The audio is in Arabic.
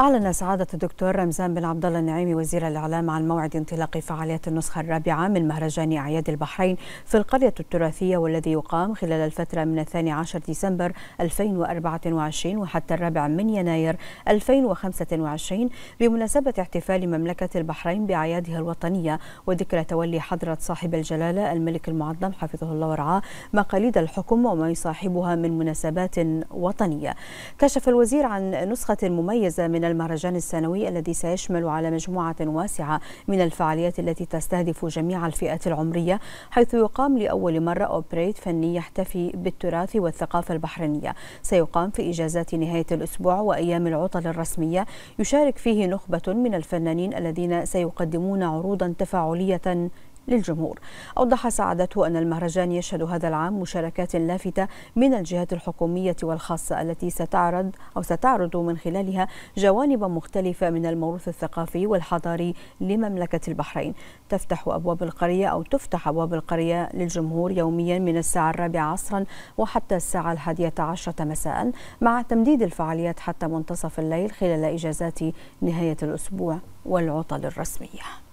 أعلن سعادة الدكتور رمزان بن عبد الله النعيمي وزير الإعلام عن موعد انطلاق فعاليات النسخة الرابعة من مهرجان أعياد البحرين في القرية التراثية والذي يقام خلال الفترة من 12 ديسمبر 2024 وحتى الرابع من يناير 2025 بمناسبة احتفال مملكة البحرين بأعيادها الوطنية وذكرى تولي حضرة صاحب الجلالة الملك المعظم حفظه الله ورعاه مقاليد الحكم وما يصاحبها من مناسبات وطنية كشف الوزير عن نسخة مميزة من المهرجان السنوي الذي سيشمل على مجموعة واسعة من الفعاليات التي تستهدف جميع الفئات العمرية حيث يقام لأول مرة أوبريت فني يحتفي بالتراث والثقافة البحرينية سيقام في إجازات نهاية الأسبوع وأيام العطل الرسمية يشارك فيه نخبة من الفنانين الذين سيقدمون عروضا تفاعلية للجمهور أوضح سعادته أن المهرجان يشهد هذا العام مشاركات لافتة من الجهات الحكومية والخاصة التي ستعرض أو ستعرض من خلالها جوانب مختلفة من الموروث الثقافي والحضاري لمملكة البحرين تفتح أبواب القرية أو تفتح أبواب القرية للجمهور يوميا من الساعة الرابعة عصرا وحتى الساعة الحادية عشرة مساء مع تمديد الفعاليات حتى منتصف الليل خلال إجازات نهاية الأسبوع والعطل الرسميه